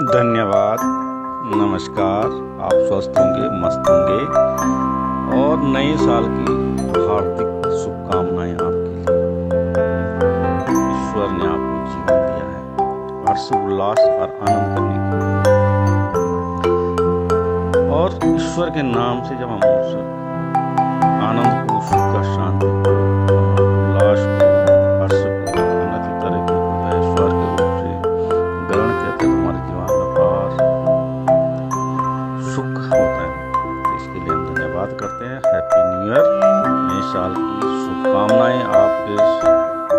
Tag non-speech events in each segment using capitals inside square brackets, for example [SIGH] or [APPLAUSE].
धन्यवाद नमस्कार आप स्वस्थ होंगे मस्त होंगे और नए साल की हार्दिक शुभकामनाएं आपके लिए ईश्वर ने आपको जीवन दिया है हर्ष उल्लास और आनंद करने के और ईश्वर के नाम से जब हम आनंद को सुख का शांति शुभकामनाएं आपके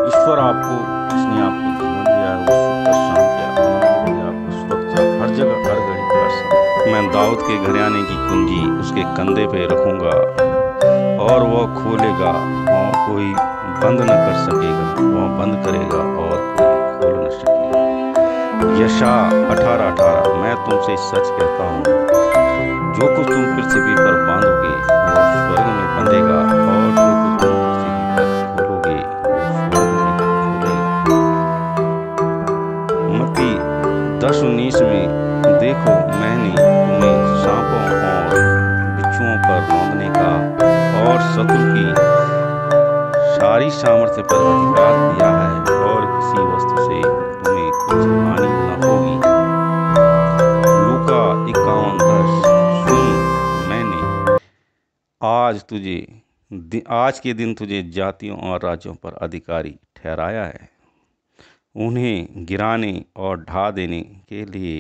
ईश्वर आपको जिसने आपको जीवन दिया है वो सुख शाम के आपको सुरक्षा हर जगह हर घड़ी पर मैं दाऊद के घराने की कुंजी उसके कंधे पे रखूंगा और वह खोलेगा और कोई बंद न कर सकेगा वह बंद करेगा और कोई खोल न सकेगा यशा अठारह अठारह मैं तुमसे सच कहता हूँ जो कुछ तुम पृथ्वी पर बांधोगे वह स्वर्ग में बंधेगा शत्रु की सारी सामर्थ्य पर अधिकार दिया है और किसी वस्तु से तुम्हें कुछ हानि न होगी लूका इक्यावन दस सुन मैंने आज तुझे आज के दिन तुझे जातियों और राज्यों पर अधिकारी ठहराया है उन्हें गिराने और ढा देने के लिए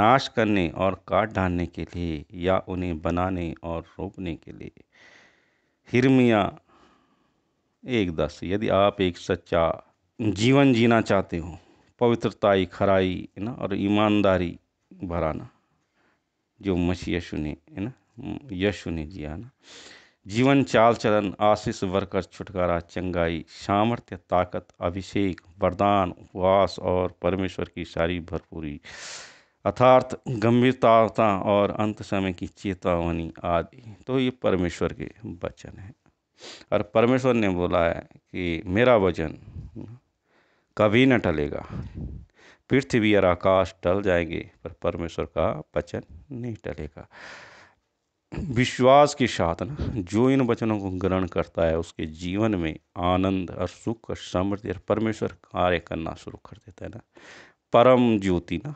नाश करने और काट डालने के लिए या उन्हें बनाने और रोपने के लिए हिरमिया एक दस यदि आप एक सच्चा जीवन जीना चाहते हो पवित्रताई खराई है ना और ईमानदारी भराना जो मसी यशु ने है ना यशु ने जिया ना जीवन चाल चलन आशीष वर्कर छुटकारा चंगाई सामर्थ्य ताकत अभिषेक वरदान उपवास और परमेश्वर की सारी भरपूरी अर्थार्थ गंभीरता और अंत समय की चेतावनी आदि तो ये परमेश्वर के वचन है और परमेश्वर ने बोला है कि मेरा वचन कभी न टलेगा पृथ्वी और आकाश टल जाएंगे पर परमेश्वर का वचन नहीं टलेगा विश्वास के साथ न जो इन वचनों को ग्रहण करता है उसके जीवन में आनंद और सुख और समृद्धि और परमेश्वर कार्य करना शुरू कर देता है ना परम ज्योति ना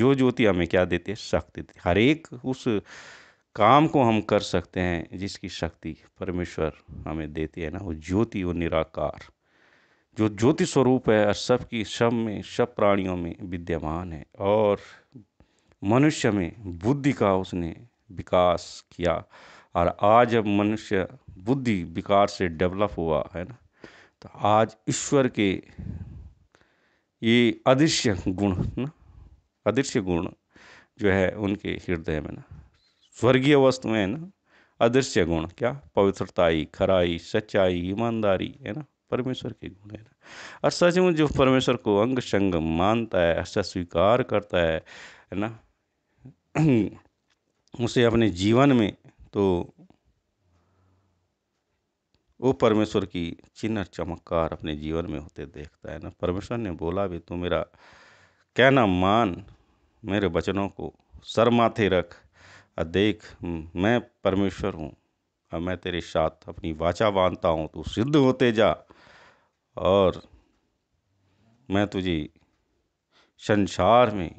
जो ज्योति हमें क्या देती है शक्ति देती हर एक उस काम को हम कर सकते हैं जिसकी शक्ति परमेश्वर हमें देती है ना वो ज्योति वो निराकार जो ज्योति स्वरूप है और सबकी सब में सब प्राणियों में विद्यमान है और मनुष्य में बुद्धि का उसने विकास किया और आज जब मनुष्य बुद्धि विकार से डेवलप हुआ है ना तो आज ईश्वर के ये अदृश्य गुण न अदृश्य गुण जो है उनके हृदय में ना स्वर्गीय है ना अदृश्य गुण क्या पवित्रताई खराई सच्चाई ईमानदारी है ना परमेश्वर के गुण है ना और सचमुच जो परमेश्वर को अंग संग मानता है अच्छा स्वीकार करता है है ना [CLEARS THROAT] उसे अपने जीवन में तो वो परमेश्वर की चिन्ह चमत्कार अपने जीवन में होते देखता है ना परमेश्वर ने बोला भी तू मेरा कहना मान मेरे वचनों को सर माथे रख और देख हम्म, मैं परमेश्वर हूँ और मैं तेरे साथ अपनी वाचा बांधता हूँ तू सिद्ध होते जा और मैं तुझे संसार में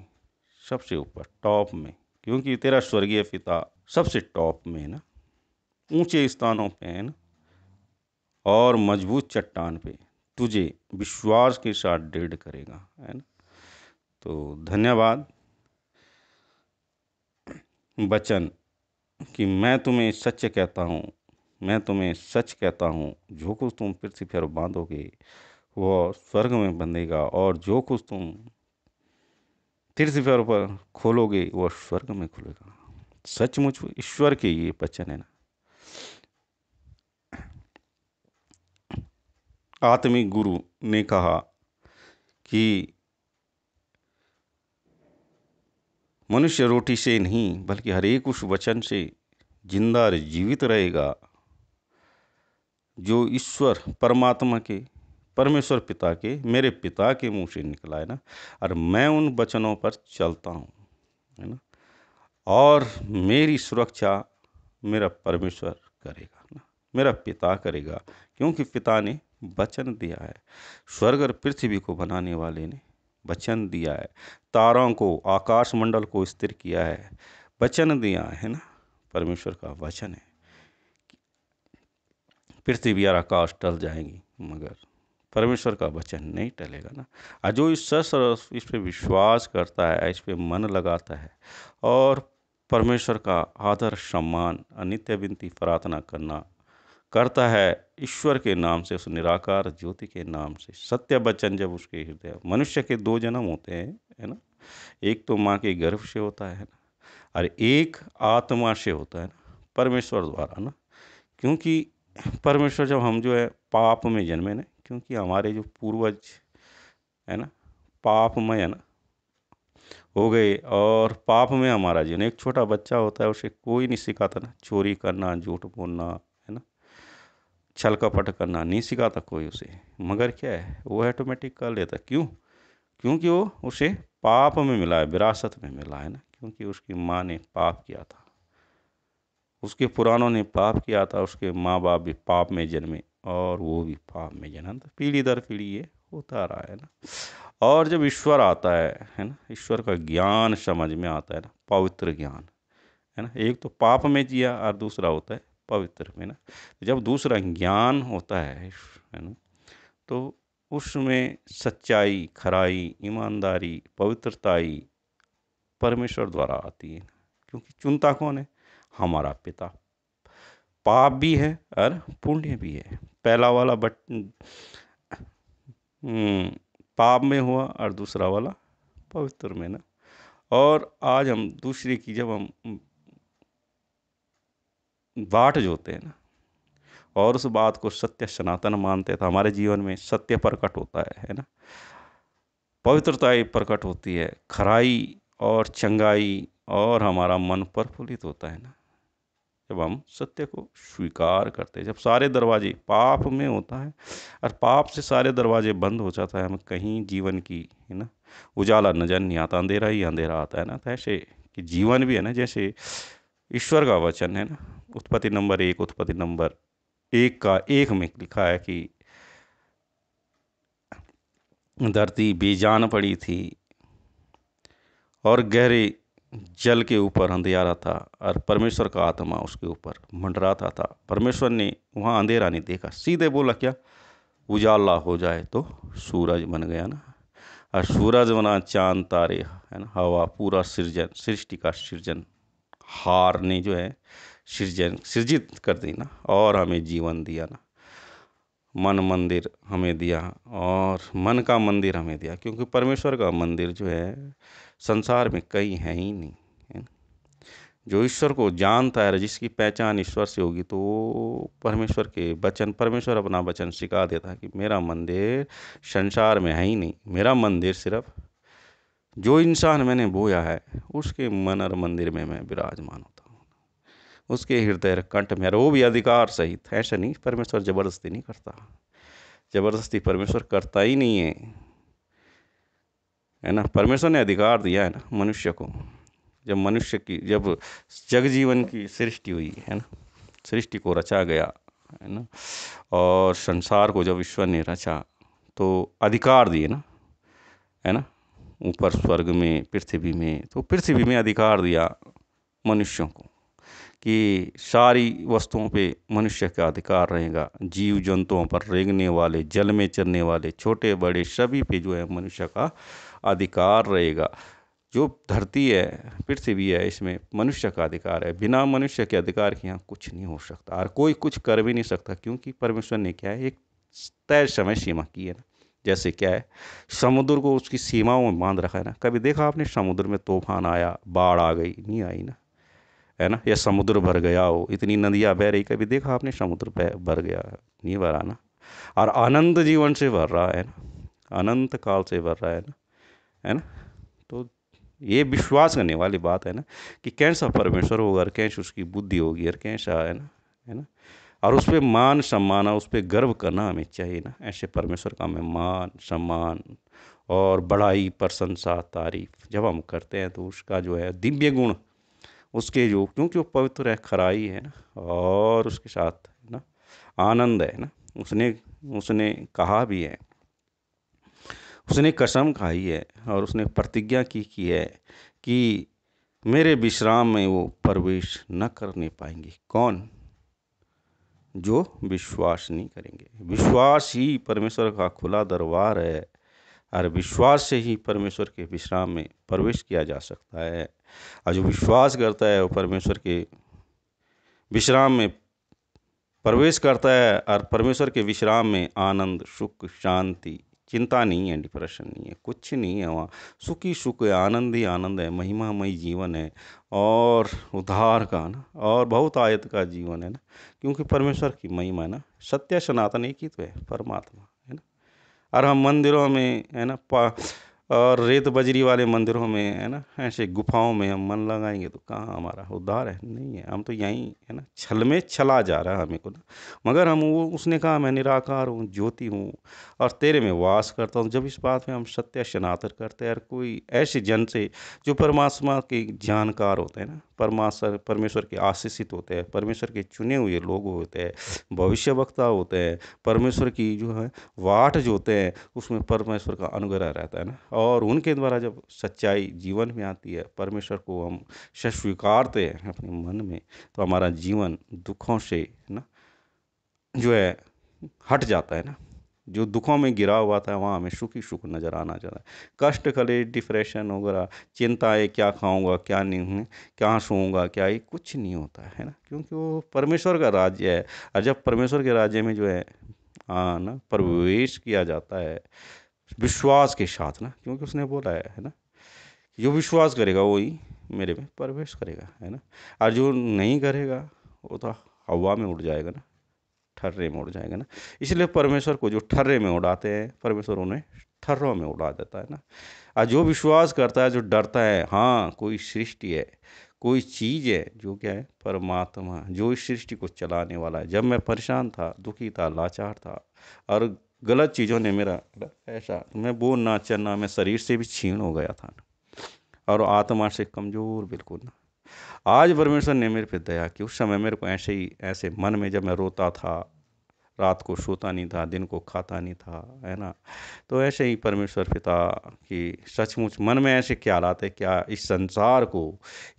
सबसे ऊपर टॉप में क्योंकि तेरा स्वर्गीय पिता सबसे टॉप में है ना ऊंचे स्थानों पे है ना और मजबूत चट्टान पे तुझे विश्वास के साथ डेढ़ करेगा है ना तो धन्यवाद बचन कि मैं तुम्हें सच कहता हूँ मैं तुम्हें सच कहता हूँ जो कुछ तुम पृथ्वी पर बांधोगे वह स्वर्ग में बंधेगा और जो कुछ तुम तीर्थ पर खोलोगे वह स्वर्ग में खुलेगा सचमुच ईश्वर के ये वचन है ना आत्मिक गुरु ने कहा कि मनुष्य रोटी से नहीं बल्कि हरेक उस वचन से जिंदा और जीवित रहेगा जो ईश्वर परमात्मा के परमेश्वर पिता के मेरे पिता के मुंह से निकला है ना और मैं उन वचनों पर चलता हूँ है ना और मेरी सुरक्षा मेरा परमेश्वर करेगा ना मेरा पिता करेगा क्योंकि पिता ने वचन दिया है स्वर्ग और पृथ्वी को बनाने वाले ने वचन दिया है तारों को आकाश मंडल को स्थिर किया है वचन दिया है ना परमेश्वर का वचन है पृथ्वी और आकाश टल जाएंगी मगर परमेश्वर का वचन नहीं टलेगा ना और जो इस सस इस पर विश्वास करता है इस पर मन लगाता है और परमेश्वर का आदर सम्मान अनित्य विनती प्रार्थना करना करता है ईश्वर के नाम से उस निराकार ज्योति के नाम से सत्य बचन जब उसके हृदय मनुष्य के दो जन्म होते हैं है ना एक तो माँ के गर्भ से होता है ना और एक आत्मा से होता है ना परमेश्वर द्वारा ना क्योंकि परमेश्वर जब हम जो है पाप में जन्मे ना क्योंकि हमारे जो पूर्वज है ना पाप में है ना हो गए और पाप में हमारा जीवन एक छोटा बच्चा होता है उसे कोई नहीं सिखाता ना चोरी करना झूठ बोलना छलका पट करना नहीं सिखाता कोई उसे मगर क्या है वो ऑटोमेटिक कर लेता क्यों क्योंकि वो उसे पाप में मिला है विरासत में मिला है ना क्योंकि उसकी माँ ने पाप किया था उसके पुरानों ने पाप किया था उसके माँ बाप भी पाप में जन्मे और वो भी पाप में जन्म तो पीढ़ी दर पीढ़ी ये होता रहा है ना और जब ईश्वर आता है है ना ईश्वर का ज्ञान समझ में आता है ना पवित्र ज्ञान है ना एक तो पाप में जिया और दूसरा होता है पवित्र है ना जब दूसरा ज्ञान होता है है ना तो उसमें सच्चाई खराई ईमानदारी पवित्रताई परमेश्वर द्वारा आती है क्योंकि चुनता कौन है हमारा पिता पाप भी है और पुण्य भी है पहला वाला बट हम्म, पाप में हुआ और दूसरा वाला पवित्र में ना और आज हम दूसरे की जब हम बाट जोते हैं ना और उस बात को सत्य सनातन मानते तो हमारे जीवन में सत्य प्रकट होता है है ना पवित्रता प्रकट होती है खराई और चंगाई और हमारा मन प्रफुल्लित होता है ना जब हम सत्य को स्वीकार करते हैं जब सारे दरवाजे पाप में होता है और पाप से सारे दरवाजे बंद हो जाता है हमें कहीं जीवन की है ना उजाला नजर नहीं आता अंधेरा ही अंधेरा आता है ना तो ऐसे कि जीवन भी है ना जैसे ईश्वर का वचन है ना उत्पत्ति नंबर एक उत्पत्ति नंबर एक का एक में लिखा है कि धरती बेजान पड़ी थी और गहरे जल के ऊपर अंधेरा था और परमेश्वर का आत्मा उसके ऊपर मंडराता था परमेश्वर ने वहाँ अंधेरा नहीं देखा सीधे बोला क्या उजाला हो जाए तो सूरज बन गया ना और सूरज बना चांद तारे है ना हवा पूरा सृजन सृष्टि का सृजन हार ने जो है सृजन सृजित कर ना और हमें जीवन दिया ना मन मंदिर हमें दिया और मन का मंदिर हमें दिया क्योंकि परमेश्वर का मंदिर जो है संसार में कई है ही नहीं है जो ईश्वर को जानता है जिसकी पहचान ईश्वर से होगी तो परमेश्वर के वचन परमेश्वर अपना वचन सिखा देता है कि मेरा मंदिर संसार में है ही नहीं मेरा मंदिर सिर्फ जो इंसान मैंने बोया है उसके मन और मंदिर में मैं विराजमान होता उसके हृदय कंठ में वो भी अधिकार सहित ऐसा नहीं परमेश्वर जबरदस्ती नहीं करता जबरदस्ती परमेश्वर करता ही नहीं है है ना परमेश्वर ने अधिकार दिया है ना मनुष्य को जब मनुष्य की जब जग जीवन की सृष्टि हुई है ना सृष्टि को रचा गया है ना और संसार को जब ईश्वर ने रचा तो अधिकार दिए ना है ना ऊपर स्वर्ग में पृथ्वी में तो पृथ्वी में अधिकार दिया मनुष्यों को कि सारी वस्तुओं पे मनुष्य का अधिकार रहेगा जीव जंतुओं पर रेंगने वाले जल में चलने वाले छोटे बड़े सभी पे जो है मनुष्य का अधिकार रहेगा जो धरती है पृथ्वी है इसमें मनुष्य का अधिकार है बिना मनुष्य के अधिकार के यहाँ कुछ नहीं हो सकता और कोई कुछ कर भी नहीं सकता क्योंकि परमेश्वर ने क्या है एक तय समय सीमा की है ना जैसे क्या है समुद्र को उसकी सीमाओं में बांध रखा है ना कभी देखा आपने समुद्र में तूफान आया बाढ़ आ गई नहीं आई ना है ना या समुद्र भर गया हो इतनी नदियाँ बह रही कभी देखा आपने समुद्र भर गया नहीं भरा ना और आनंद जीवन से भर रहा है ना अनंत काल से भर रहा है ना है ना तो ये विश्वास करने वाली बात है ना कि कैसा परमेश्वर होगा और कैसे उसकी बुद्धि होगी और कैसा है ना है ना और उस पर मान सम्मान और उस पर गर्व करना हमें चाहिए ना ऐसे परमेश्वर का हमें मान सम्मान और बड़ाई प्रशंसा तारीफ जब हम करते हैं तो उसका जो है दिव्य गुण उसके जो क्योंकि वो पवित्र है खराई है ना और उसके साथ ना आनंद है ना उसने उसने कहा भी है उसने कसम खाई है और उसने प्रतिज्ञा की की है कि मेरे विश्राम में वो प्रवेश न करने पाएंगे कौन जो विश्वास नहीं करेंगे विश्वास ही परमेश्वर का खुला दरबार है और विश्वास से ही परमेश्वर के विश्राम में प्रवेश किया जा सकता है और जो विश्वास करता है वो परमेश्वर के विश्राम में प्रवेश करता है और परमेश्वर के विश्राम में आनंद सुख शांति चिंता नहीं है डिप्रेशन नहीं है कुछ नहीं है वहाँ सुखी सुख है आनंद ही आनंद है महिमामय जीवन है और उद्धार का ना और बहुत आयत का जीवन है ना क्योंकि परमेश्वर की महिमा है ना सत्य सनातन एक ही तो है परमात्मा और हम मंदिरों में है ना और रेत बजरी वाले मंदिरों में है ना ऐसे गुफाओं में हम मन लगाएंगे तो कहाँ हमारा उद्धार है नहीं है हम तो यहीं है ना छल में छला जा रहा है हमें को मगर हम वो उसने कहा मैं निराकार हूँ ज्योति हूँ और तेरे में वास करता हूँ जब इस बात में हम सत्य शनातर करते हैं और कोई ऐसे जन से जो परमात्मा के जानकार होते हैं ना परमाशर परमेश्वर के आशीषित होते हैं परमेश्वर के चुने हुए लोग होते हैं भविष्य वक्ता होते हैं परमेश्वर की जो है वाट जो होते हैं उसमें परमेश्वर का अनुग्रह रहता है ना और उनके द्वारा जब सच्चाई जीवन में आती है परमेश्वर को हम स्वीकारते हैं अपने मन में तो हमारा जीवन दुखों से ना जो है हट जाता है ना जो दुखों में गिरा हुआ था वहाँ हमें सुखी सुख नज़र आना चाहिए कष्ट कले डिप्रेशन वगैरह चिंताएँ क्या खाऊंगा क्या नहीं क्या सोऊंगा क्या ये कुछ नहीं होता है ना क्योंकि वो परमेश्वर का राज्य है और जब परमेश्वर के राज्य में जो है हाँ ना प्रवेश किया जाता है विश्वास के साथ ना क्योंकि उसने बोला है है ना जो विश्वास करेगा वही मेरे में प्रवेश करेगा है ना और जो नहीं करेगा वो तो हवा में उड़ जाएगा ना ठर्रे में उड़ जाएगा ना इसलिए परमेश्वर को जो ठर्रे में उड़ाते हैं परमेश्वर उन्हें ठर्रों में उड़ा देता है ना और जो विश्वास करता है जो डरता है हाँ कोई सृष्टि है कोई चीज़ है जो क्या है परमात्मा जो इस सृष्टि को चलाने वाला है जब मैं परेशान था दुखी था लाचार था और गलत चीज़ों ने मेरा ऐसा मैं वो ना ना मैं शरीर से भी छीण हो गया था और आत्मा से कमज़ोर बिल्कुल ना आज परमेश्वर ने मेरे पे दया कि उस समय मेरे को ऐसे ही ऐसे मन में जब मैं रोता था रात को सोता नहीं था दिन को खाता नहीं था है ना तो ऐसे ही परमेश्वर पिता कि सचमुच मन में ऐसे ख्याल आते क्या इस संसार को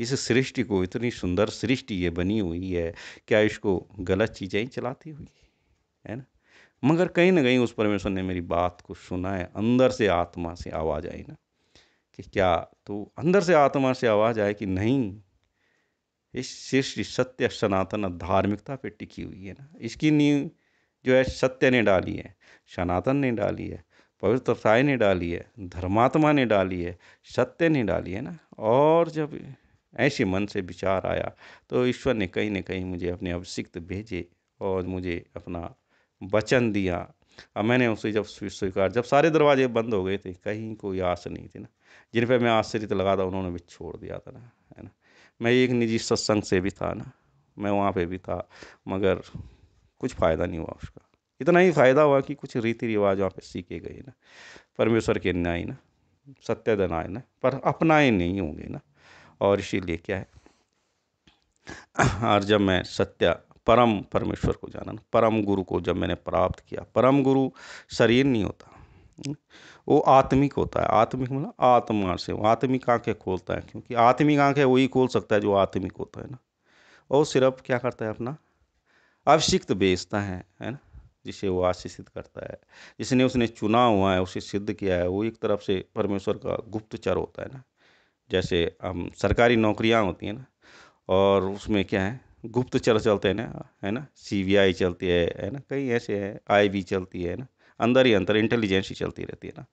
इस सृष्टि को इतनी सुंदर सृष्टि ये बनी हुई है क्या इसको गलत चीज़ें ही चलाती हुई है ना मगर कहीं ना कहीं उस परमेश्वर ने मेरी बात को सुना है अंदर से आत्मा से आवाज़ आई ना कि क्या तो अंदर से आत्मा से आवाज़ आए कि नहीं इस शीर्ष सत्य सनातन धार्मिकता पे टिकी हुई है ना इसकी नींव जो है सत्य ने डाली है सनातन ने डाली है पवित्र साय ने डाली है धर्मात्मा ने डाली है सत्य ने डाली है ना और जब ऐसे मन से विचार आया तो ईश्वर ने कहीं ना कहीं मुझे अपने अभिषिक्त भेजे और मुझे अपना वचन दिया और मैंने उसे जब स्वीकार जब सारे दरवाजे बंद हो गए थे कहीं कोई आस नहीं थी ना जिन पर मैं आश्रित लगा था उन्होंने भी छोड़ दिया था ना है ना मैं एक निजी सत्संग से भी था ना मैं वहाँ पे भी था मगर कुछ फ़ायदा नहीं हुआ उसका इतना ही फ़ायदा हुआ कि कुछ रीति रिवाज वहाँ पे सीखे गए ना परमेश्वर के न्याय ना सत्य दनाए ना पर अपनाए नहीं होंगे ना और इसीलिए क्या है [CLEARS THROAT] और जब मैं सत्या परम परमेश्वर को जानना परम गुरु को जब मैंने प्राप्त किया परम गुरु शरीर नहीं होता हम्म, वो आत्मिक होता है आत्मिक मतलब आत्मा से आत्मिक आंखें खोलता है क्योंकि आत्मिक आंखें वही खोल सकता है जो आत्मिक होता है ना वो सिर्फ क्या करता है अपना अभिषिक्त बेचता है है ना जिसे वो आशीषित करता है जिसने उसने चुना हुआ है उसे सिद्ध किया है वो एक तरफ से परमेश्वर का गुप्तचर होता है ना जैसे हम सरकारी नौकरियाँ होती हैं ना और उसमें क्या है गुप्तचर चलते हैं ना है ना सीबीआई चलती है है ना कई ऐसे हैं आईबी चलती है ना अंदर ही अंदर इंटेलिजेंस ही चलती रहती है ना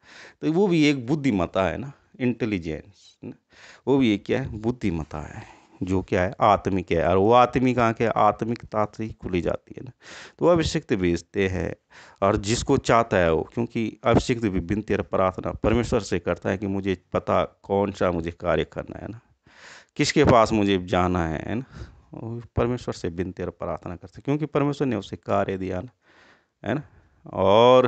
तो वो भी एक बुद्धिमता है ना इंटेलिजेंस वो भी एक क्या है बुद्धिमता है जो क्या है आत्मिक है और वो आत्मिक आँखें आत्मिकता से ही खुली जाती है ना तो वह अभिषिक्त भेजते हैं और जिसको चाहता है वो क्योंकि अभिषिक्त भी बिनती प्रार्थना परमेश्वर से करता है कि मुझे पता कौन सा मुझे कार्य करना है ना किसके पास मुझे जाना है ना परमेश्वर से विनती और प्रार्थना करते क्योंकि परमेश्वर ने उसे कार्य दिया ना है ना और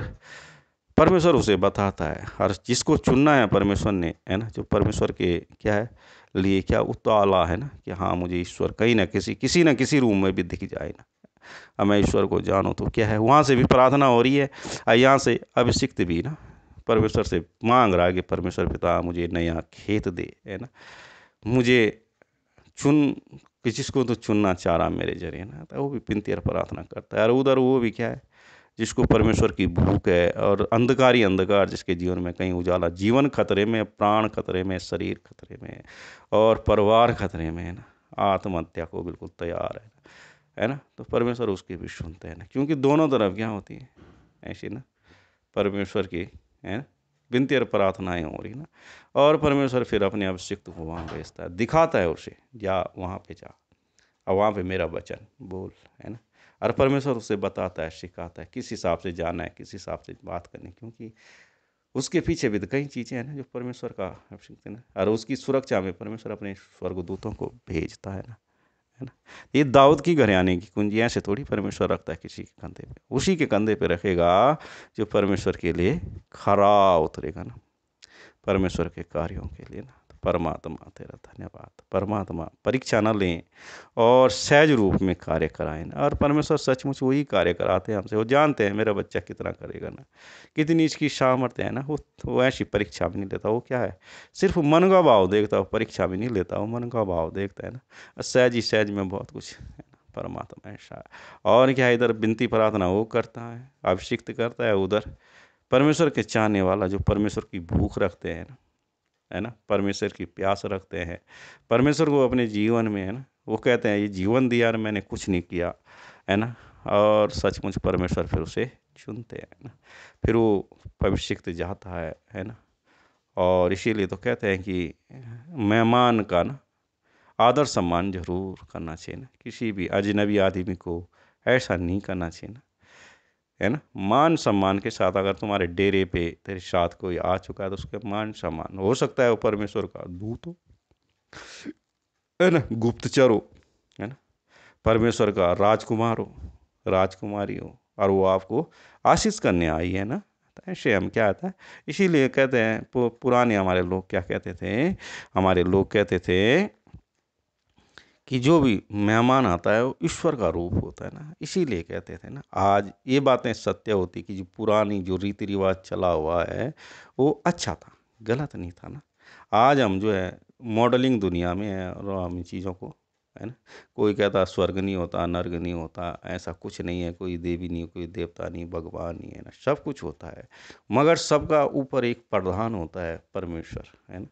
परमेश्वर उसे बताता है हर जिसको चुनना है परमेश्वर ने है ना जो परमेश्वर के क्या है लिए क्या उतला है ना कि हाँ मुझे ईश्वर कहीं ना किसी किसी ना किसी रूम में भी दिख जाए ना मैं ईश्वर को जानूँ तो क्या है वहाँ से भी प्रार्थना हो रही है और यहाँ से अभिषिक्त भी ना परमेश्वर से मांग रहा है कि परमेश्वर पिता मुझे नया खेत दे है ना मुझे चुन कि जिसको तो चुनना चाह रहा मेरे जरिए ना तो वो भी और प्रार्थना करता है और उधर वो भी क्या है जिसको परमेश्वर की भूख है और अंधकार ही अंधकार जिसके जीवन में कहीं उजाला जीवन खतरे में प्राण खतरे में शरीर खतरे में और परिवार खतरे में है ना आत्महत्या को बिल्कुल तैयार है है ना तो परमेश्वर उसकी भी सुनते हैं ना क्योंकि दोनों तरफ क्या होती है ऐसी ना परमेश्वर की है ना विनती और प्रार्थनाएँ हो रही ना और परमेश्वर फिर अपने अभिषिक्त को वहाँ भेजता है दिखाता है उसे जा वहाँ पे जा और वहाँ पे मेरा वचन बोल है ना और परमेश्वर उसे बताता है सिखाता है किस हिसाब से जाना है किस हिसाब से बात करनी क्योंकि उसके पीछे भी तो कई चीज़ें हैं ना जो परमेश्वर का अभिषिक्त है ना और उसकी सुरक्षा में परमेश्वर अपने स्वर्गदूतों को भेजता है ना है ना ये दाऊद की घरियाने की कुंजी ऐसे थोड़ी परमेश्वर रखता है किसी के कंधे पे उसी के कंधे पे रखेगा जो परमेश्वर के लिए खरा उतरेगा ना परमेश्वर के कार्यों के लिए ना परमात्मा तेरा धन्यवाद परमात्मा परीक्षा न लें और सहज रूप में कार्य कराएं और परमेश्वर सचमुच वही कार्य कराते हैं हमसे वो जानते हैं मेरा बच्चा कितना करेगा ना कितनी इसकी सामर्थ्य है ना वो वो तो ऐसी परीक्षा भी नहीं लेता वो क्या है सिर्फ मन का भाव देखता वो परीक्षा भी नहीं लेता वो मन का भाव देखता है ना सहज ही सहज में बहुत कुछ है परमात्मा ऐसा और क्या इधर बिनती प्रार्थना वो करता है अभिषिक्त करता है उधर परमेश्वर के चाहने वाला जो परमेश्वर की भूख रखते हैं ना है ना परमेश्वर की प्यास रखते हैं परमेश्वर को अपने जीवन में है ना वो कहते हैं ये जीवन दिया मैंने कुछ नहीं किया है ना और सचमुच परमेश्वर फिर उसे चुनते हैं ना फिर वो भविष्य जाता है है ना और इसीलिए तो कहते हैं कि मेहमान का ना आदर सम्मान जरूर करना चाहिए ना किसी भी अजनबी आदमी को ऐसा नहीं करना चाहिए ना है ना मान सम्मान के साथ अगर तुम्हारे डेरे पे तेरे साथ कोई आ चुका है तो उसके मान सम्मान हो सकता है वो परमेश्वर का दूत हो है ना गुप्तचर हो है ना परमेश्वर का राजकुमार हो राजकुमारी हो और वो आपको आशीष करने आई है ना तो ऐसे हम क्या आता है इसीलिए कहते हैं पुराने हमारे लोग क्या कहते थे हमारे लोग कहते थे कि जो भी मेहमान आता है वो ईश्वर का रूप होता है ना इसीलिए कहते थे ना आज ये बातें सत्य होती कि जो पुरानी जो रीति रिवाज चला हुआ है वो अच्छा था गलत नहीं था ना आज हम जो है मॉडलिंग दुनिया में है और हम इन चीज़ों को है ना कोई कहता स्वर्ग नहीं होता नर्ग नहीं होता ऐसा कुछ नहीं है कोई देवी नहीं कोई देवता नहीं भगवान नहीं है ना सब कुछ होता है मगर सबका ऊपर एक प्रधान होता है परमेश्वर है ना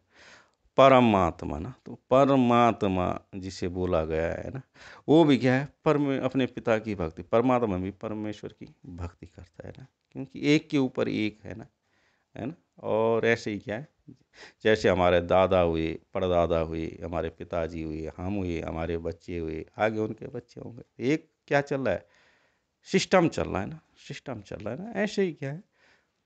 परमात्मा ना तो परमात्मा जिसे बोला गया है ना वो भी क्या है परम अपने पिता की भक्ति परमात्मा भी परमेश्वर की भक्ति करता है ना क्योंकि एक के ऊपर एक है ना है ना और ऐसे ही क्या है जैसे हमारे दादा हुए परदादा हुए हमारे पिताजी हुए हम हुए हमारे बच्चे हुए आगे उनके बच्चे होंगे एक क्या चल रहा है सिस्टम चल रहा है ना सिस्टम चल रहा है ना ऐसे ही क्या है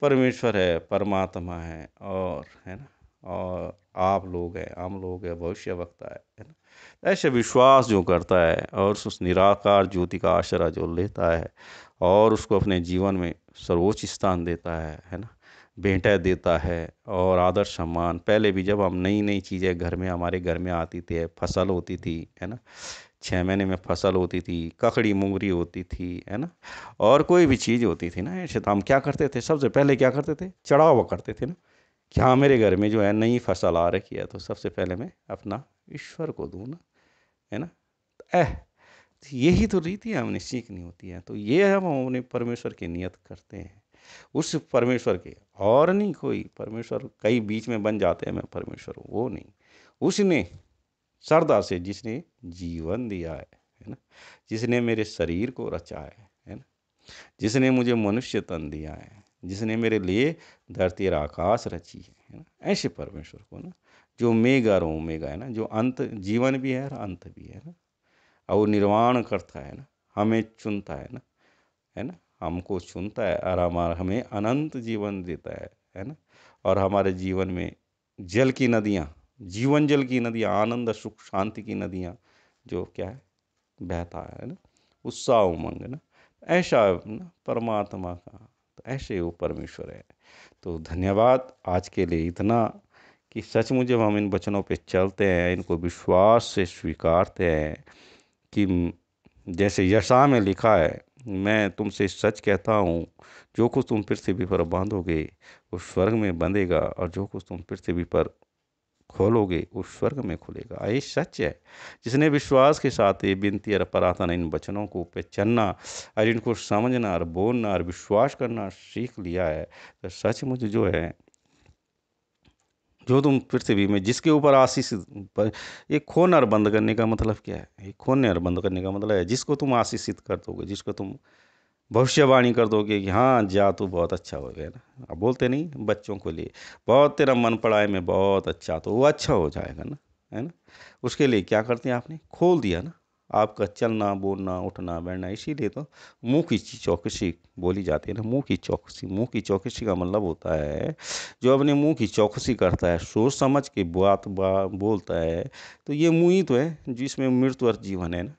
परमेश्वर है परमात्मा है और है ना और आप लोग हैं हम लोग हैं भविष्य वक्ता है ना ऐसे विश्वास जो करता है और उस निराकार ज्योति का आश्रय जो लेता है और उसको अपने जीवन में सर्वोच्च स्थान देता है है ना भेंटा देता है और आदर सम्मान पहले भी जब हम नई नई चीज़ें घर में हमारे घर में आती थी फसल होती थी है ना छः महीने में फसल होती थी ककड़ी मुंगरी होती थी है ना और कोई भी चीज़ होती थी ना ऐसे तो हम क्या करते थे सबसे पहले क्या करते थे चढ़ावा करते थे ना क्या हाँ, मेरे घर में जो है नई फसल आ रखी है तो सबसे पहले मैं अपना ईश्वर को दूँ ना है ना एह तो तो यही तो रीति हमने सीखनी होती है तो ये हम अपने परमेश्वर की नियत करते हैं उस परमेश्वर के और नहीं कोई परमेश्वर कई बीच में बन जाते हैं मैं परमेश्वर वो नहीं उसने श्रद्धा से जिसने जीवन दिया है है ना जिसने मेरे शरीर को रचा है है ना जिसने मुझे मनुष्य तन दिया है जिसने मेरे लिए धरती और आकाश रची है ना ऐसे परमेश्वर को ना जो मेगा रो मेगा है ना जो अंत जीवन भी है और अंत भी है ना और निर्वाण करता है ना हमें चुनता है ना है ना हमको चुनता है और हमारा हमें अनंत जीवन देता है है ना और हमारे जीवन में जल की नदियाँ जीवन जल की नदियाँ आनंद सुख शांति की नदियाँ जो क्या है बहता है ना उत्साह उमंग ना ऐसा ना परमात्मा का तो ऐसे वो परमेश्वर है तो धन्यवाद आज के लिए इतना कि सच मुझे हम इन वचनों पे चलते हैं इनको विश्वास से स्वीकारते हैं कि जैसे यशा में लिखा है मैं तुमसे सच कहता हूँ जो कुछ तुम पृथ्वी पर बांधोगे वो स्वर्ग में बंधेगा और जो कुछ तुम पृथ्वी पर खोलोगे उस स्वर्ग में खुलेगा ये सच है जिसने विश्वास के साथ ये विनती और प्रार्थना इन वचनों को पहचानना और इनको समझना और बोलना और विश्वास करना सीख लिया है तो सच मुझे जो है जो तुम पृथ्वी में जिसके ऊपर आशीष ये खोन और बंद करने का मतलब क्या है ये खोने और बंद करने का मतलब है जिसको तुम आशीषित कर दोगे जिसको तुम भविष्यवाणी कर दोगे कि हाँ जा तू बहुत अच्छा हो गया ना अब बोलते नहीं बच्चों को लिए बहुत तेरा मन पढ़ाई में बहुत अच्छा तो वो अच्छा हो जाएगा ना है ना उसके लिए क्या करते हैं आपने खोल दिया ना आपका चलना बोलना उठना बैठना इसीलिए तो मुँह की चौकसी बोली जाती है ना मुँह की चौकसी मुँह की चौकसी का मतलब होता है जो अपने मुँह की चौकसी करता है सोच समझ के बात बा, बोलता है तो ये मुँह ही तो है जिसमें मृत्यु जीवन है ना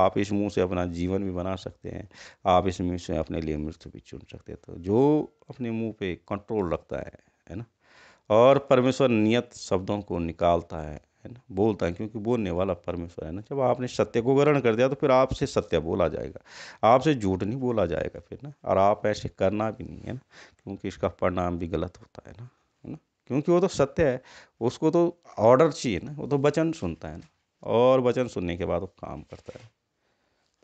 आप इस मुँह से अपना जीवन भी बना सकते हैं आप इस मुँह से अपने लिए मृत्यु भी चुन सकते हैं तो जो अपने मुँह पे कंट्रोल रखता है है ना और परमेश्वर नियत शब्दों को निकालता है है ना बोलता है क्योंकि बोलने वाला परमेश्वर है ना जब आपने सत्य को ग्रहण कर दिया तो फिर आपसे सत्य बोला जाएगा आपसे झूठ नहीं बोला जाएगा फिर ना और आप ऐसे करना भी नहीं है ना क्योंकि इसका परिणाम भी गलत होता है ना है ना क्योंकि वो तो सत्य है उसको तो ऑर्डर चाहिए ना वो तो वचन सुनता है ना और वचन सुनने के बाद वो काम करता है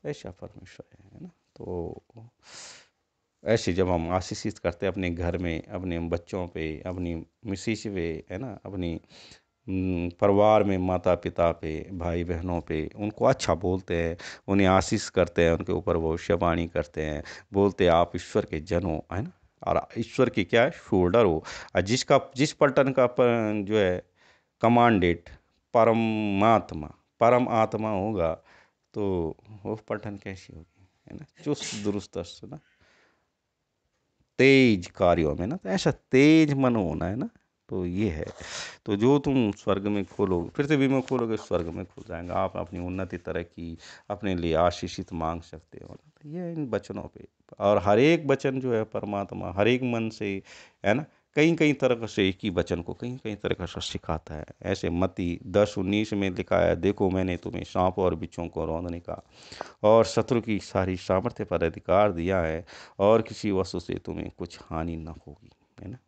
ऐसा परमेश्वर है ना तो ऐसे जब हम आशीषित करते हैं अपने घर में अपने बच्चों पे अपनी मिसिस पे है ना अपनी हम्म, परिवार में माता पिता पे भाई बहनों पे उनको अच्छा बोलते हैं उन्हें आशीष करते हैं उनके ऊपर भविष्यवाणी करते हैं बोलते हैं आप ईश्वर के जन हो है ना और ईश्वर की क्या है शोल्डर हो और जिसका जिस पलटन का पर, जो है कमांडेट परमात्मा परम आत्मा होगा तो वो पठन कैसी होगी है ना चुस्त दुरुस्त से ना तेज कार्यों में ना तो ऐसा तेज मन होना है ना तो ये है तो जो तुम स्वर्ग में खोलोगे फिर से भी मैं खोलोगे स्वर्ग में खुल जाएंगे आप अपनी उन्नति तरक्की अपने लिए आशीषित मांग सकते हो ना तो ये इन वचनों पे और हर एक वचन जो है परमात्मा हर एक मन से है ना कई कई तरह से एक ही वचन को कई कई तरह से सिखाता है ऐसे मती दस उन्नीस में लिखा है देखो मैंने तुम्हें सांप और बिच्छों को रौंदने का और शत्रु की सारी सामर्थ्य पर अधिकार दिया है और किसी वस्तु से तुम्हें कुछ हानि न होगी है ना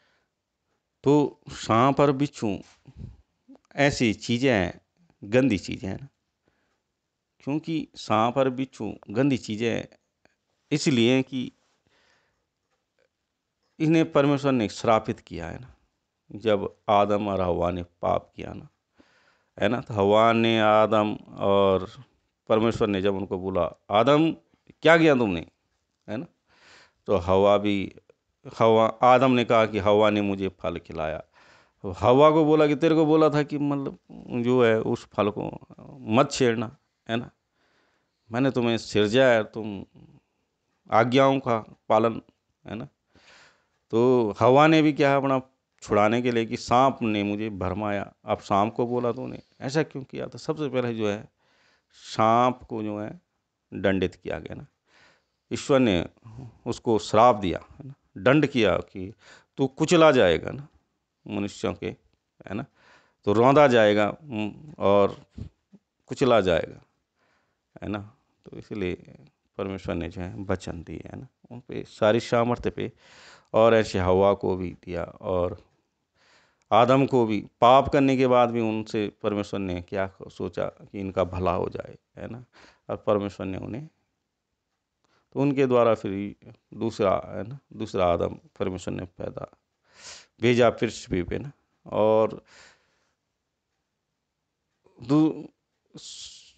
[CLEARS THROAT] तो सांप और बिच्छू ऐसी चीज़ें हैं गंदी चीज़ें हैं ना क्योंकि सांप और बिच्छू गंदी चीज़ें हैं इसलिए कि इन्हें परमेश्वर ने श्रापित किया है ना जब आदम और हवा ने पाप किया ना है ना तो हवा ने आदम और परमेश्वर ने जब उनको बोला आदम क्या किया तुमने है ना तो हवा भी हवा आदम ने कहा कि हवा ने मुझे फल खिलाया तो हवा को बोला कि तेरे को बोला था कि मतलब जो है उस फल को मत छेड़ना है ना मैंने तुम्हें सिरजा है तुम आज्ञाओं का पालन है ना तो हवा ने भी क्या अपना छुड़ाने के लिए कि सांप ने मुझे भरमाया अब सांप को बोला तो उन्हें ऐसा क्यों किया तो सबसे पहले जो है सांप को जो है दंडित किया गया ना ईश्वर ने उसको श्राप दिया है ना दंड किया कि तू कुचला जाएगा ना मनुष्यों के है ना तो रौंदा जाएगा और कुचला जाएगा है ना तो इसलिए परमेश्वर ने जो है वचन दिए है ना उन पर सारी सामर्थ्य पे और ऐसे हवा को भी दिया और आदम को भी पाप करने के बाद भी उनसे परमेश्वर ने क्या सोचा कि इनका भला हो जाए है ना और परमेश्वर ने उन्हें तो उनके द्वारा फिर दूसरा है ना दूसरा आदम परमेश्वर ने पैदा भेजा पृथ्वी पे ना और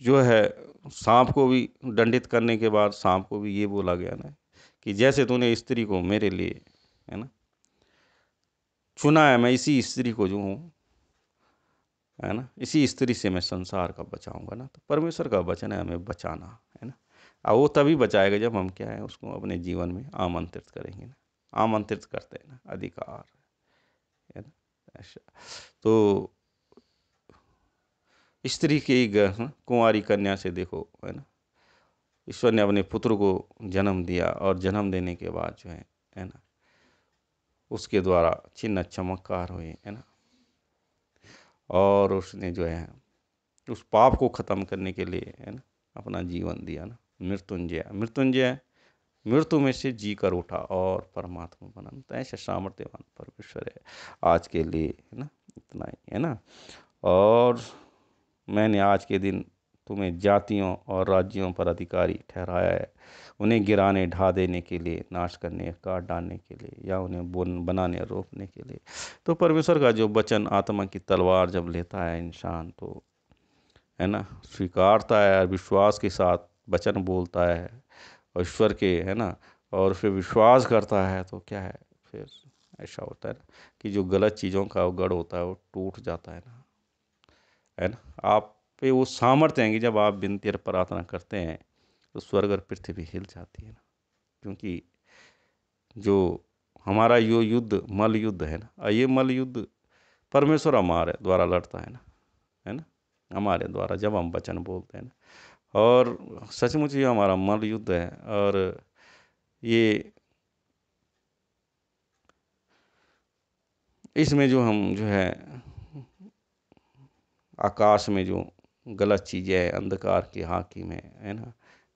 जो है सांप को भी दंडित करने के बाद सांप को भी ये बोला गया ना कि जैसे तूने स्त्री को मेरे लिए है ना चुना है मैं इसी स्त्री को जो हूँ है ना इसी स्त्री से मैं संसार का बचाऊंगा ना तो परमेश्वर का वचन है हमें बचाना है ना और वो तभी बचाएगा जब हम क्या है उसको अपने जीवन में आमंत्रित करेंगे ना आमंत्रित करते हैं ना अधिकार है ना ऐसा तो स्त्री ही कुंवारी कन्या से देखो है ना ईश्वर ने अपने पुत्र को जन्म दिया और जन्म देने के बाद जो है है ना उसके द्वारा चिन्ह चमत्कार हुए है ना और उसने जो है उस पाप को ख़त्म करने के लिए है ना अपना जीवन दिया ना मृत्युंजय मृत्युंजय मृत्यु में से जी कर उठा और परमात्मा बना तो ऐसे सामर्थ्यवान परमेश्वर है आज के लिए है ना इतना ही है ना और मैंने आज के दिन तुम्हें जातियों और राज्यों पर अधिकारी ठहराया है उन्हें गिराने ढा देने के लिए नाश करने काट डालने के लिए या उन्हें बोन बनाने रोकने के लिए तो परमेश्वर का जो वचन आत्मा की तलवार जब लेता है इंसान तो है ना स्वीकारता है विश्वास के साथ वचन बोलता है ईश्वर के है ना और फिर विश्वास करता है तो क्या है फिर ऐसा होता है ना कि जो गलत चीज़ों का गढ़ होता है वो टूट जाता है ना है ना आप पे तो वो सामर्थ्य हैं कि जब आप विनती और प्रार्थना करते हैं तो स्वर्ग और पृथ्वी हिल जाती है ना क्योंकि जो हमारा यो युद्ध मल युद्ध है ना ये मल युद्ध परमेश्वर हमारे द्वारा लड़ता है ना है ना हमारे द्वारा जब हम वचन बोलते हैं ना और सचमुच ये हमारा मल युद्ध है और ये इसमें जो हम जो है आकाश में जो गलत चीज़ें अंधकार की हाकिम है है ना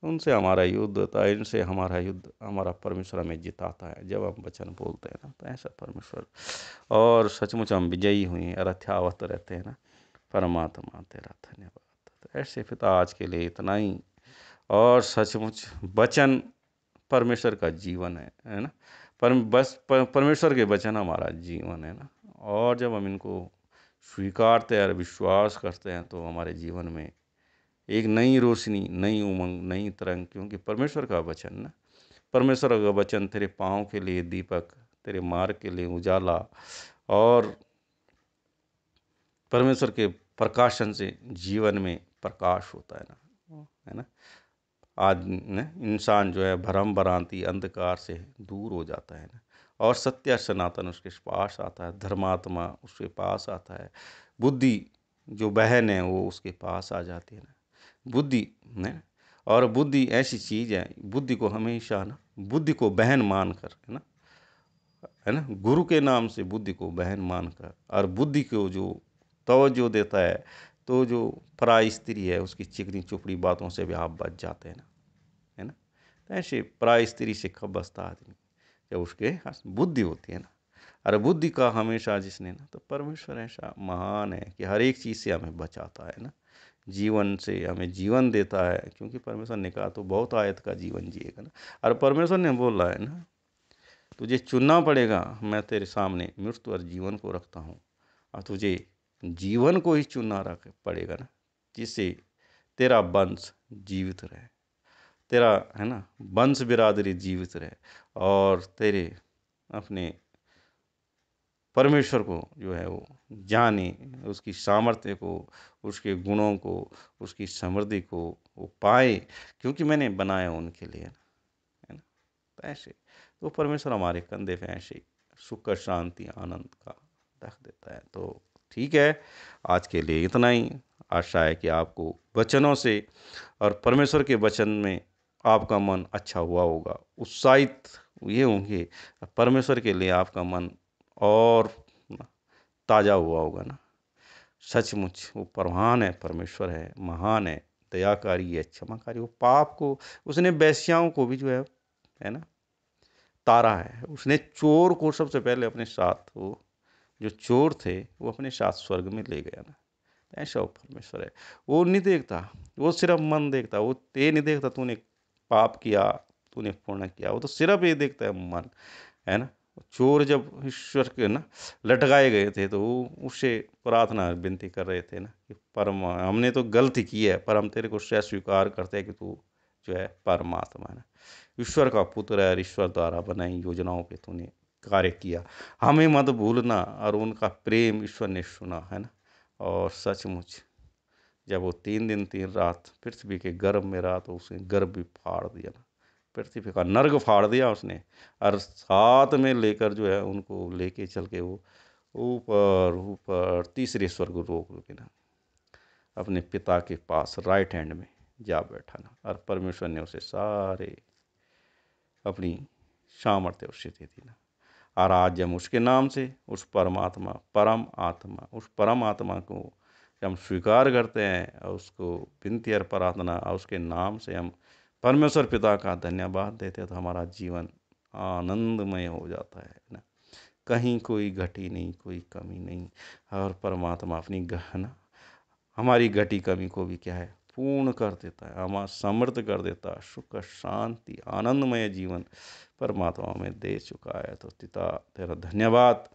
उनसे हमारा युद्ध होता है इनसे हमारा युद्ध हमारा परमेश्वर हमें जिताता है जब हम वचन बोलते हैं ना तो ऐसा परमेश्वर और सचमुच हम विजयी हुए हैं अरथ्यावत रहते हैं ना परमात्मा तेरा धन्यवाद तो ऐसे पिता तो आज के लिए इतना ही और सचमुच वचन परमेश्वर का जीवन है है ना परम बस परमेश्वर के वचन हमारा जीवन है ना और जब हम इनको स्वीकारते और विश्वास करते हैं तो हमारे जीवन में एक नई रोशनी नई उमंग नई तरंग क्योंकि परमेश्वर का वचन ना परमेश्वर का वचन तेरे पाँव के लिए दीपक तेरे मार्ग के लिए उजाला और परमेश्वर के प्रकाशन से जीवन में प्रकाश होता है ना है ना आज इंसान जो है भरम भरांति अंधकार से दूर हो जाता है ना और सत्य सनातन उसके पास आता है धर्मात्मा उसके पास आता है बुद्धि जो बहन है वो उसके पास आ जाती है ना बुद्धि ने और बुद्धि ऐसी चीज़ है बुद्धि को हमेशा ना बुद्धि को बहन मान कर है ना है ना गुरु के नाम से बुद्धि को बहन मानकर और बुद्धि को जो तवज्जो देता है तो जो परा स्त्री है उसकी चिकनी चुपड़ी बातों से भी आप बच जाते हैं ना है ना तो ऐसे परा स्त्री से खब बसता आदमी या उसके बुद्धि होती है ना अरे बुद्धि का हमेशा जिसने ना तो परमेश्वर ऐसा महान है कि हर एक चीज़ से हमें बचाता है ना जीवन से हमें जीवन देता है क्योंकि परमेश्वर ने कहा तो बहुत आयत का जीवन जिएगा ना अरे परमेश्वर ने बोला है ना तुझे चुनना पड़ेगा मैं तेरे सामने मृत्यु और जीवन को रखता हूँ और तुझे जीवन को ही चुनना रख पड़ेगा ना जिससे तेरा वंश जीवित रहे तेरा है ना वंश बिरादरी जीवित रहे और तेरे अपने परमेश्वर को जो है वो जाने उसकी सामर्थ्य को उसके गुणों को उसकी समृद्धि को वो पाए क्योंकि मैंने बनाया उनके लिए है ना तो ऐसे तो परमेश्वर हमारे कंधे पे ऐसे सुख शांति आनंद का रख देता है तो ठीक है आज के लिए इतना ही आशा है कि आपको वचनों से और परमेश्वर के वचन में आपका मन अच्छा हुआ होगा उत्साहित ये होंगे परमेश्वर के लिए आपका मन और ताज़ा हुआ होगा ना सचमुच वो परवान है परमेश्वर है महान है दयाकारी है क्षमाकारी वो पाप को उसने वैश्याओं को भी जो है है ना तारा है उसने चोर को सबसे पहले अपने साथ वो जो चोर थे वो अपने साथ स्वर्ग में ले गया ना ऐसा वो परमेश्वर है वो नहीं देखता वो सिर्फ मन देखता वो ते नहीं देखता तूने पाप किया तूने पुण्य किया वो तो सिर्फ ये देखता है मन है ना चोर जब ईश्वर के ना लटकाए गए थे तो वो प्रार्थना विनती कर रहे थे ना कि परम हमने तो गलती की है पर हम तेरे को श्रेय स्वीकार करते हैं कि तू जो है परमात्मा है ना ईश्वर का पुत्र है और ईश्वर द्वारा बनाई योजनाओं पे तूने कार्य किया हमें मत भूलना और उनका प्रेम ईश्वर ने सुना है ना और सचमुच जब वो तीन दिन तीन रात पृथ्वी के गर्भ में रहा तो उसने गर्भ भी फाड़ दिया पृथ्वी का नर्ग फाड़ दिया उसने और साथ में लेकर जो है उनको लेके चल के वो ऊपर ऊपर तीसरे स्वर्ग रोक के ना अपने पिता के पास राइट हैंड में जा बैठा ना और परमेश्वर ने उसे सारे अपनी सामर्थ्य उसे दे दी ना और आज हम उसके नाम से उस परमात्मा परम आत्मा उस परम आत्मा को कि हम स्वीकार करते हैं और उसको विनती और प्रार्थना और उसके नाम से हम परमेश्वर पिता का धन्यवाद देते हैं तो हमारा जीवन आनंदमय हो जाता है ना कहीं कोई घटी नहीं कोई कमी नहीं और परमात्मा अपनी गहना हमारी घटी कमी को भी क्या है पूर्ण कर देता है हमारा समृद्ध कर देता है सुख शांति आनंदमय जीवन परमात्मा में दे चुका है तो पिता तेरा धन्यवाद